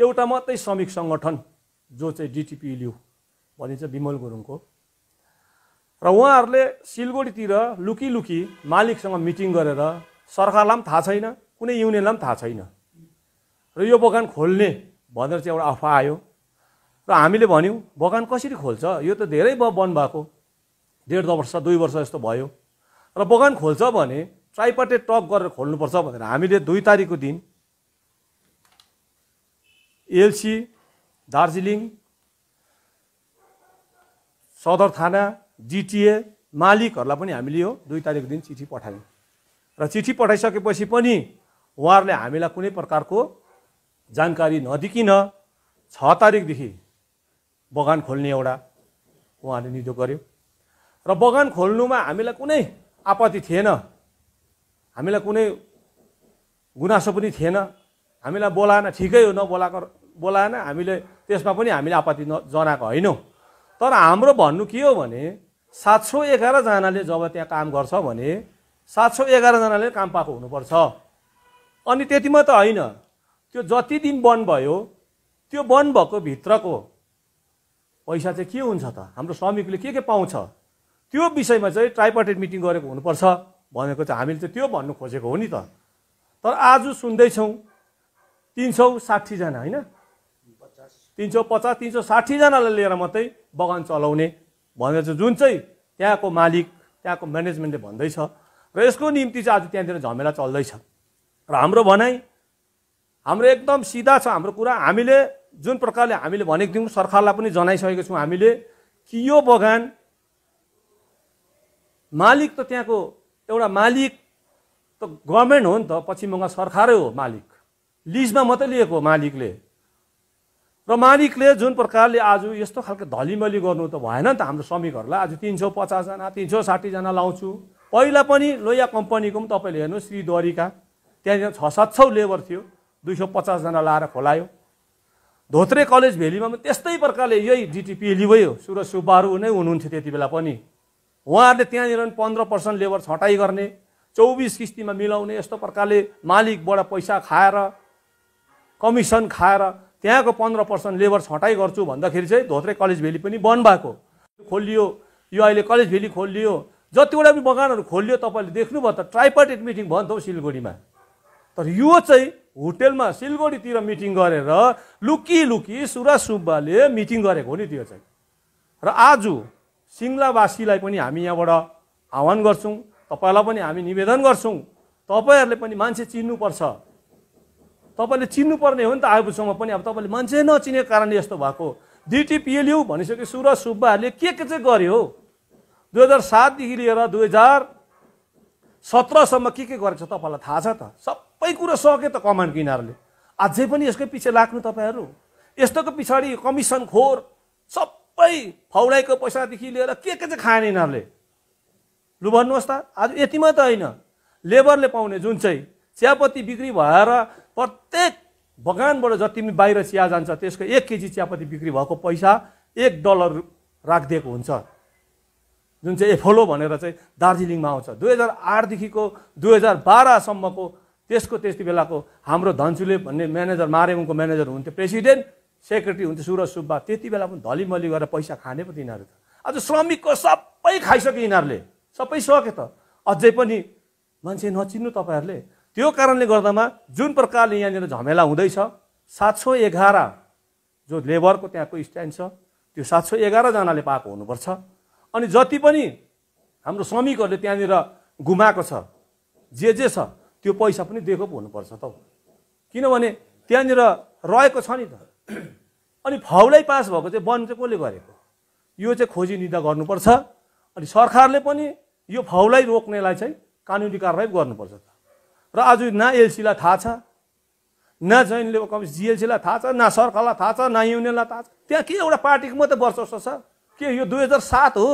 एउटा मात्रै श्रमिक सङ्गठन जो चाहिँ डिटिपिलियु भनिन्छ विमल गुरुङको र उहाँहरूले सिलगढीतिर लुकी लुकी मालिकसँग मिटिङ गरेर सरकारलाई पनि थाहा छैन कुनै युनियनलाई पनि थाहा छैन र यो बगान खोल्ने भनेर चाहिँ एउटा अफवा आयो र हामीले भन्यौँ बगान कसरी खोल्छ यो त धेरै ब बन्द भएको डेढ वर्ष दुई वर्ष जस्तो भयो र बगान खोल्छ भने ट्राइपाटे टक गरेर खोल्नुपर्छ भनेर हामीले दुई तारिकको दिन एलसी दार्जिलिङ सदर थाना जिटिए मालिकहरूलाई पनि हामीले यो दुई तारिक दिन चिठी पठायौँ र चिठी पठाइसकेपछि पनि उहाँहरूले हामीलाई कुनै प्रकारको जानकारी नदिकिन छ तारिकदेखि बगान खोल्ने एउटा उहाँले निदो गर्यो र बगान खोल्नुमा हामीलाई कुनै आपत्ति थिएन हामीलाई कुनै गुनासो पनि थिएन हामीलाई बोलाएन ठिकै हो नबोलाएको बोलाएन हामीले त्यसमा पनि हामीले आपत्ति न जनाएको होइनौँ तर हाम्रो भन्नु के हो भने सात सौ एघारजनाले जब त्यहाँ काम गर्छ भने सात सौ एघारजनाले काम पाएको हुनुपर्छ अनि त्यति त होइन त्यो जति दिन बन्द भयो त्यो बन्द भएको भित्रको पैसा चाहिँ के हुन्छ त हाम्रो श्रमिकले के के पाउँछ त्यो विषयमा चाहिँ ट्राइपार्टेड मिटिङ गरेको हुनुपर्छ भनेको चाहिँ हामीले चाहिँ त्यो भन्नु खोजेको हो नि त तर आज सुन्दैछौँ तिन सौ साठीजना होइन तिन सौ पचास तिन सौ साठीजनालाई लिएर मात्रै बगान चलाउने भनेर चाहिँ जुन चाहिँ त्यहाँको मालिक त्यहाँको म्यानेजमेन्टले भन्दैछ र यसको निम्ति चाहिँ आज त्यहाँनिर झमेला चल्दैछ र हाम्रो भनाइ हाम्रो एकदम सिधा छ हाम्रो कुरा हामीले जुन प्रकारले हामीले भनेको थियौँ सरकारलाई पनि जनाइसकेको छौँ हामीले कि यो बगान मालिक त त्यहाँको एउटा मालिक त गभर्मेन्ट हो नि त पश्चिम बङ्गाल सरकारै हो मालिक लिजमा मात्रै लिएको मालिकले र मालिकले जुन प्रकारले आज यस्तो खालको धलिमली गर्नु त भएन नि त हाम्रो श्रमिकहरूलाई आज तिन सौ पचासजना तिन सौ साठीजना लाउँछु पहिला पनि लोया कम्पनीको पनि तपाईँले हेर्नुहोस् श्रीद्वारीका त्यहाँनिर छ सात सौ लेबर थियो दुई सौ पचासजना लाएर खोलायो धोत्रे कलेज भेलीमा पनि त्यस्तै प्रकारले यही डिटिपिएली वै हो सुरज सुब्बाहरू नै हुनुहुन्थ्यो त्यति बेला पनि उहाँहरूले त्यहाँनिर पनि पन्ध्र पर्सेन्ट लेबर छटाइ गर्ने चौबिस किस्तीमा मिलाउने यस्तो प्रकारले मालिकबाट पैसा खाएर कमिसन खाएर त्यहाँको पन्ध्र पर्सेन्ट लेबर छँटाइ गर्छु भन्दाखेरि चाहिँ धोत्रे कलेज भेली पनि बन्द भएको खोलियो यो अहिले कलेज भेली खोलियो जतिवटा पनि बगानहरू खोलियो तपाईँले देख्नुभयो त ट्राइपार्टेड मिटिङ भयो नि त हौ सिलगढीमा तर यो चाहिँ होटेलमा सिलगढीतिर मिटिङ गरेर लुकी लुकी सुरा सुब्बाले मिटिङ गरेको हो नि त्यो चाहिँ र आज सिङ्लावासीलाई पनि हामी यहाँबाट आह्वान गर्छौँ तपाईँलाई पनि हामी निवेदन गर्छौँ तपाईँहरूले पनि मान्छे चिन्नुपर्छ तपाईँले चिन्नुपर्ने हो नि त आबुसम्म पनि अब तपाईँले मान्छे नचिनेको कारणले यस्तो भएको डिटी पिएलयु भनिसके सुरज सुब्बाहरूले के के चाहिँ गर्यो हो दुई हजार सातदेखि लिएर दुई हजार सत्रसम्म के के गरेको छ तपाईँलाई थाहा छ त सबै कुरो सक्यो त कमान्ड किनारले अझै पनि यसकै पछि लाग्नु तपाईँहरू यस्तोको पछाडि कमिसन खोर सबै फौलाइको पैसादेखि लिएर के के चाहिँ खाएन यिनीहरूले लु भन्नुहोस् त आज यतिमा त होइन लेबरले पाउने जुन चाहिँ चियापत्ती बिक्री भएर प्रत्येक बगानबाट जति पनि बाहिर चिया जान्छ त्यसको एक केजी चियापत्ती बिक्री भएको पैसा एक डलर राखिदिएको हुन्छ जुन चाहिँ एफोलो भनेर चाहिँ दार्जिलिङमा आउँछ दुई हजार आठदेखिको दुई हजार बाह्रसम्मको त्यसको त्यति बेलाको हाम्रो धनचुले भन्ने म्यानेजर मारेमुङको म्यानेजर हुन्थ्यो प्रेसिडेन्ट सेक्रेटरी हुन्थ्यो सुरज सुब्बा त्यति बेला पनि धलिमली गरेर पैसा खाने पो तिनीहरू त आज श्रमिकको सबै खाइसक्यो यिनीहरूले सबै सके त अझै पनि मान्छे नचिन्नु तपाईँहरूले त्यो कारणले गर्दामा जुन प्रकारले यहाँनिर झमेला हुँदैछ सात सौ एघार जो लेबरको त्यहाँको स्ट्यान्ड छ त्यो सात सौ एघारजनाले पाएको हुनुपर्छ अनि जति पनि हाम्रो श्रमिकहरूले त्यहाँनिर गुमाएको छ जे जे छ त्यो पैसा पनि दिएको पो हुनुपर्छ त किनभने त्यहाँनिर रहेको छ नि त अनि फाउलै पास भएको चाहिँ वन चाहिँ कसले गरेको यो चाहिँ खोजी निदा गर्नुपर्छ अनि सरकारले पनि यो फाउलाई रोक्नेलाई चाहिँ कानुनी कारवाही गर्नुपर्छ र आज न एलसीलाई थाहा छ न जैन लेबर कमिसन जिएलसीलाई थाहा छ न सरकारलाई थाहा छ न युनियनलाई थाहा छ त्यहाँ के एउटा पार्टीको मात्रै वर्चस्व छ के यो दुई हजार सात हो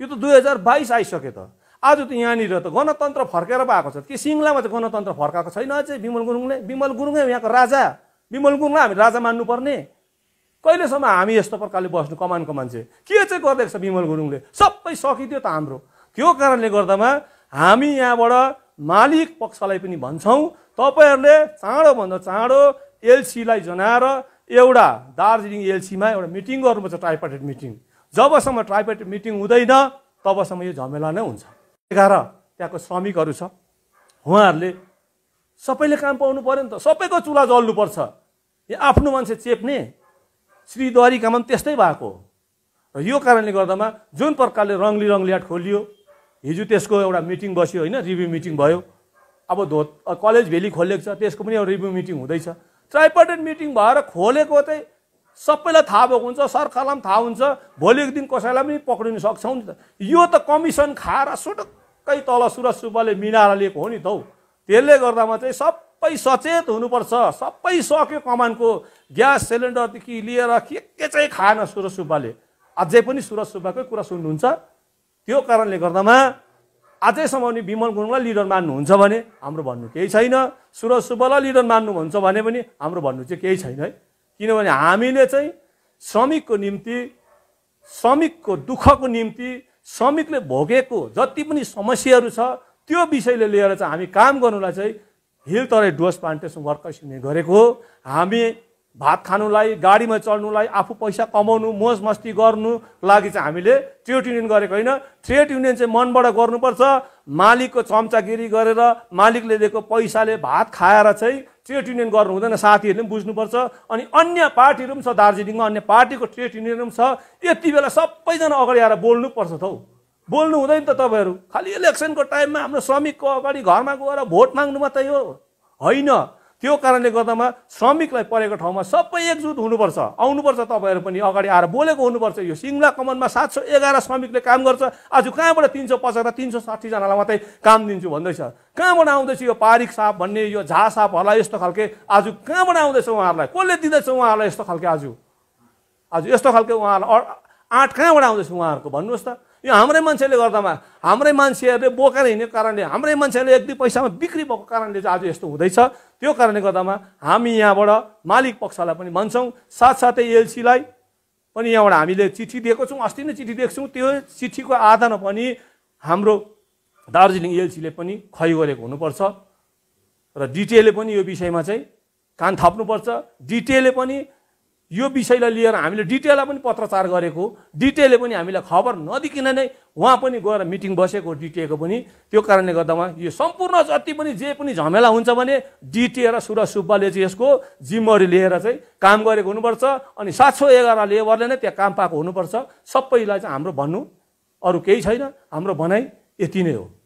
यो त दुई हजार बाइस आइसक्यो त आज त यहाँनिर त गणतन्त्र फर्केर पाएको छ के सिङ्लामा चाहिँ गणतन्त्र फर्काएको छैन अझै विमल गुरुङले विमल गुरुङै यहाँको राजा विमल गुरुङलाई हामी राजा मान्नुपर्ने कहिलेसम्म हामी यस्तो प्रकारले बस्नु कमानको मान्छे के चाहिँ गरिदिएको छ विमल गुरुङले सबै सकिदियो त हाम्रो त्यो कारणले गर्दामा हामी यहाँबाट मालिक पक्षलाई पनि भन्छौँ तपाईँहरूले चाँडोभन्दा चाँडो एलसीलाई जनाएर एउटा दार्जिलिङ एलसीमा एउटा मिटिङ गर्नुपर्छ ट्राइपार्टेड मिटिङ जबसम्म ट्राइपार्टेड मिटिङ हुँदैन तबसम्म यो झमेला नै हुन्छ एघार त्यहाँको श्रमिकहरू छ उहाँहरूले सबैले काम पाउनु पऱ्यो नि त सबैको चुला जल्नुपर्छ यो आफ्नो मान्छे चेप्ने श्रीद्वारीकामा पनि त्यस्तै भएको र यो कारणले गर्दामा जुन प्रकारले रङ्गली रङ्गलिया खोलियो हिजो त्यसको एउटा मिटिङ बस्यो होइन रिभ्यू मिटिङ भयो अब धो कलेज भेली खोलेको छ त्यसको पनि एउटा रिभ्यू मिटिङ हुँदैछ ट्राइपर्टेन्ट मिटिङ भएर खोलेको चाहिँ सबैलाई थाहा भएको हुन्छ सरकारलाई पनि थाहा हुन्छ भोलिको दिन कसैलाई पनि पक्रिनु सक्छौँ नि त यो त कमिसन खाएर सुटक्कै तल सुरज सुब्बाले मिलाएर लिएको हो नि त हौ त्यसले गर्दामा चाहिँ सबै सचेत हुनुपर्छ सबै सक्यो कमानको ग्यास सिलिन्डरदेखि लिएर के के चाहिँ खाएन सुरज सुब्बाले अझै पनि सुरज सुब्बाकै कुरा सुन्नुहुन्छ त्यो कारणले गर्दामा आजैसम्म पनि विमल गुरुङलाई लिडर मान्नुहुन्छ भने हाम्रो भन्नु केही छैन सुरज सुब्बालाई लिडर मान्नुहुन्छ भने पनि हाम्रो भन्नु चाहिँ केही छैन है किनभने हामीले चाहिँ श्रमिकको निम्ति श्रमिकको दुःखको निम्ति श्रमिकले भोगेको जति पनि समस्याहरू छ त्यो विषयले लिएर चाहिँ हामी काम गर्नुलाई चाहिँ hill Terai Dooars plantation workers गरेको हो हामी भात खानुलाई गाडीमा चढ्नुलाई आफू पैसा कमाउनु मोज मस्ती गर्नु लागि चाहिँ हामीले ट्रेड युनियन गरेको होइन ट्रेड युनियन चाहिँ मनबाट गर्नुपर्छ मालिकको चम्चागिरी गरेर मालिकले दिएको पैसाले भात खाएर चाहिँ ट्रेड युनियन गर्नु हुँदैन साथीहरूले पनि बुझ्नुपर्छ अनि अन्य पार्टीहरू पनि छ दार्जिलिङमा अन्य पार्टीको ट्रेड युनियन पनि छ यति बेला सबैजना अगाडि आएर बोल्नुपर्छ त हौ बोल्नु हुँदैन त तपाईँहरू खालि इलेक्सनको टाइममा हाम्रो श्रमिकको अगाडि घरमा गएर भोट माग्नु मात्रै हो होइन त्यो कारणले गर्दामा श्रमिकलाई परेको ठाउँमा सबै एकजुट हुनुपर्छ आउनुपर्छ तपाईँहरू पनि अगाडि आएर बोलेको हुनुपर्छ यो सिङ्ला कमानमा सात सौ एघार श्रमिकले काम गर्छ आज कहाँबाट तिन सौ पचहत्तर तिन सौ साठीजनालाई मात्रै काम दिन्छु भन्दैछ कहाँबाट आउँदैछ यो पारिक साप भन्ने यो झा सापहरूलाई यस्तो खालके आज कहाँबाट आउँदैछ उहाँहरूलाई कसले दिँदैछ उहाँहरूलाई यस्तो खालके आज आज यस्तो खालके उहाँहरूलाई आँट कहाँबाट आउँदैछ उहाँहरूको भन्नुहोस् त यो हाम्रै मान्छेले गर्दामा हाम्रै मान्छेहरूले बोकेर हिँडेको कारणले हाम्रै मान्छेहरूले एक दुई पैसामा बिक्री भएको कारणले चाहिँ आज यस्तो हुँदैछ त्यो कारणले गर्दामा हामी यहाँबाट मालिक पक्षलाई पनि भन्छौँ साथसाथै एलसीलाई पनि यहाँबाट हामीले चिठी दिएको छौँ अस्ति नै चिठी दिएको छौँ त्यो चिठीको आधारमा पनि हाम्रो दार्जिलिङ एलसीले पनि खै गरेको हुनुपर्छ र डिटेले पनि यो विषयमा चाहिँ कान थाप्नुपर्छ डिटेले पनि यो विषयलाई लिएर हामीले डिटेललाई पनि पत्रचार गरेको डिटेलले पनि हामीलाई खबर नदिकन नै उहाँ पनि गएर मिटिङ बसेको डिटिएको पनि त्यो कारणले गर्दामा यो सम्पूर्ण जति पनि जे पनि झमेला हुन्छ भने डिटिए र सुरज सुब्बाले चाहिँ यसको जिम्मेवारी लिएर चाहिँ काम गरेको हुनुपर्छ अनि सात सौ एघार लेबरले नै त्यहाँ काम पाएको हुनुपर्छ सबैलाई चाहिँ हाम्रो भन्नु अरू केही छैन हाम्रो भनाइ यति नै हो